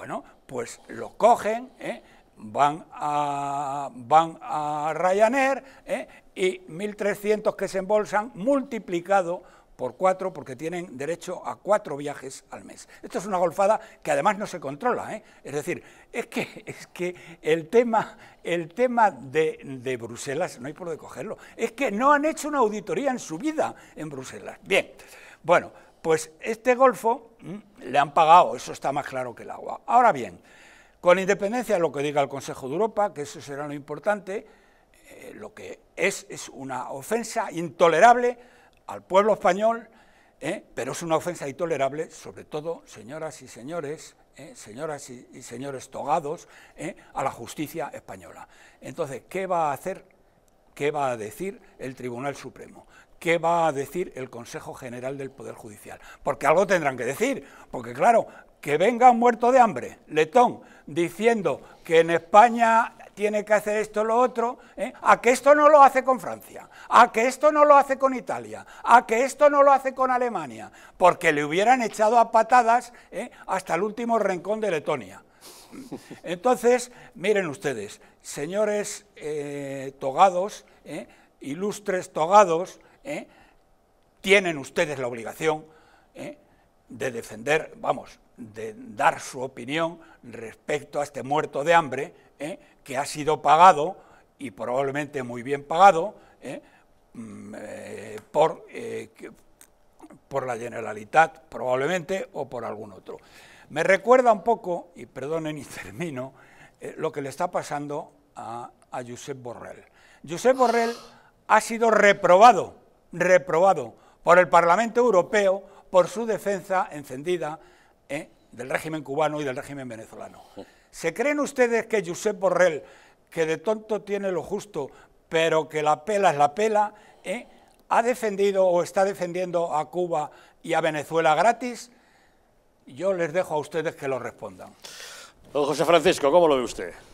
Bueno, pues lo cogen, ¿eh? van, a, van a Ryanair ¿eh? y 1.300 que se embolsan multiplicado por cuatro porque tienen derecho a cuatro viajes al mes. Esto es una golfada que además no se controla. ¿eh? Es decir, es que, es que el tema, el tema de, de Bruselas, no hay por dónde cogerlo, es que no han hecho una auditoría en su vida en Bruselas. Bien, bueno, pues este golfo mm, le han pagado, eso está más claro que el agua. Ahora bien, con independencia de lo que diga el Consejo de Europa, que eso será lo importante, eh, lo que es es una ofensa intolerable al pueblo español, eh, pero es una ofensa intolerable, sobre todo, señoras y señores, eh, señoras y, y, señores togados, a la justicia española. Entonces, ¿qué va a hacer qué va a decir el Tribunal Supremo, qué va a decir el Consejo General del Poder Judicial, porque algo tendrán que decir, porque claro, que venga muerto de hambre, letón, diciendo que en España tiene que hacer esto lo otro, ¿eh? a que esto no lo hace con Francia, a que esto no lo hace con Italia, a que esto no lo hace con Alemania, porque le hubieran echado a patadas ¿eh? hasta el último rincón de Letonia. Entonces, miren ustedes, señores eh, togados, eh, ilustres togados, eh, tienen ustedes la obligación de defender, vamos, de dar su opinión respecto a este muerto de hambre que ha sido pagado y probablemente muy bien pagado mm, por por la Generalitat probablemente o por algún otro. Me recuerda un poco, y perdonen y termino, eh, lo que le está pasando a, Josep Borrell. Josep Borrell ha sido reprobado, reprobado por el Parlamento Europeo por su defensa encendida eh, del régimen cubano y del régimen venezolano. ¿Se creen ustedes que Josep Borrell, que de tonto tiene lo justo, pero que la pela es la pela, eh, ha defendido o está defendiendo a Cuba y a Venezuela gratis? Yo les dejo a ustedes que lo respondan. Don José Francisco, ¿cómo lo ve usted?